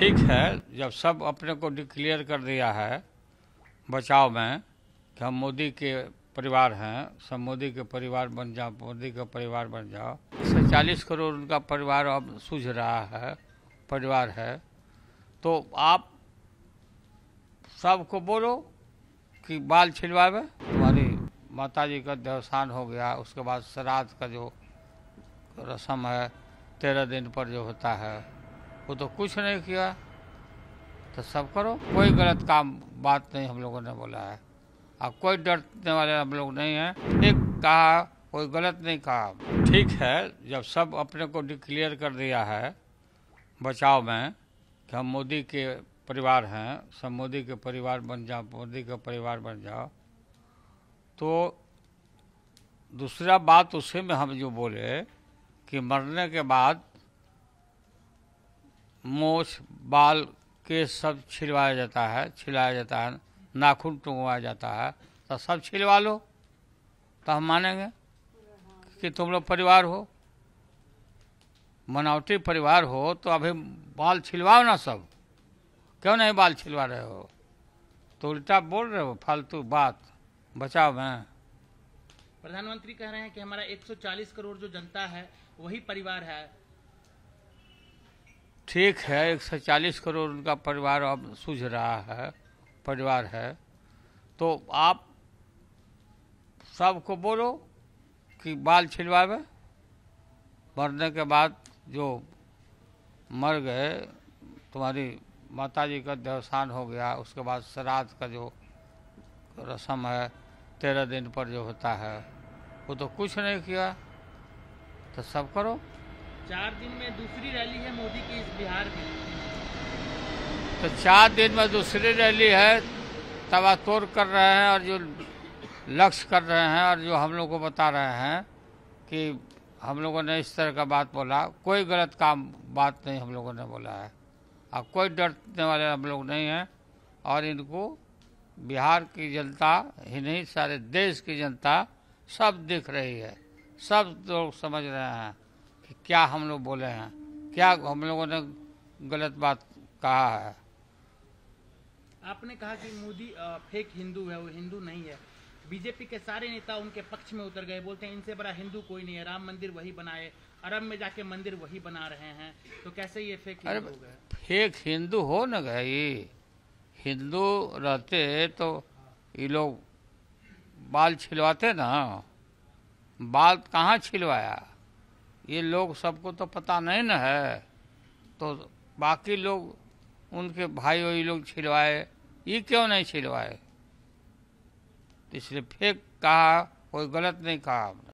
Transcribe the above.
ठीक है जब सब अपने को डिक्लेयर कर दिया है बचाव में कि हम मोदी के परिवार हैं सब मोदी के परिवार बन जाओ मोदी का परिवार बन जाओ चालीस करोड़ उनका परिवार अब सूझ रहा है परिवार है तो आप सबको बोलो कि बाल छिलवावे तुम्हारी माता जी का देवसान हो गया उसके बाद श्राद्ध का जो रस्म है तेरह दिन पर जो होता है वो तो कुछ नहीं किया तो सब करो कोई गलत काम बात नहीं हम लोगों ने बोला है अब कोई डरने वाले हम लोग नहीं हैं एक कहा कोई गलत नहीं कहा ठीक है जब सब अपने को डिक्लेयर कर दिया है बचाव में कि हम मोदी के परिवार हैं सब मोदी के परिवार बन जाओ मोदी का परिवार बन जाओ तो दूसरा बात उसी में हम जो बोले कि मरने के बाद मोछ बाल के सब छिलवाया जाता है छिलाया जाता है नाखून टुंगवाया जाता है तो सब छिलवा लो तो हम मानेंगे कि तुम लोग परिवार हो मनावटी परिवार हो तो अभी बाल छिलवाओ ना सब क्यों नहीं बाल छिलवा रहे हो तो उल्टा बोल रहे हो फालतू बात बचाओ मैं प्रधानमंत्री कह रहे हैं कि हमारा 140 करोड़ जो जनता है वही परिवार है ठीक है 140 करोड़ उनका परिवार अब सूझ रहा है परिवार है तो आप सबको बोलो कि बाल छिलवावे मरने के बाद जो मर गए तुम्हारी माता जी का देवसान हो गया उसके बाद श्राद्ध का जो रस्म है तेरह दिन पर जो होता है वो तो कुछ नहीं किया तो सब करो चार दिन में दूसरी रैली है मोदी की इस बिहार में तो चार दिन में दूसरी रैली है तोड़ कर रहे हैं और जो लक्ष्य कर रहे हैं और जो हम लोग को बता रहे हैं कि हम लोगों ने इस तरह का बात बोला कोई गलत काम बात नहीं हम लोगों ने बोला है और कोई डरने वाले हम लोग नहीं हैं और इनको बिहार की जनता ही नहीं सारे देश की जनता सब दिख रही है सब लोग समझ रहे हैं कि क्या हम लोग बोले हैं क्या हम लोगों ने गलत बात कहा है आपने कहा कि मोदी फेक हिंदू है वो हिंदू नहीं है बीजेपी के सारे नेता उनके पक्ष में उतर गए बोलते हैं इनसे बड़ा हिंदू कोई नहीं है राम मंदिर वही बनाए अरब में जाके मंदिर वही बना रहे हैं तो कैसे ये फेक अरे फेक हिंदू हो न भाई हिंदू रहते तो ये लोग बाल छिलवाते ना बाल कहाँ छिलवाया ये लोग सबको तो पता नहीं न है तो बाकी लोग उनके भाई वही लोग छिलवाए ये क्यों नहीं छिलवाए इसलिए फेक कहा कोई गलत नहीं कहा हमने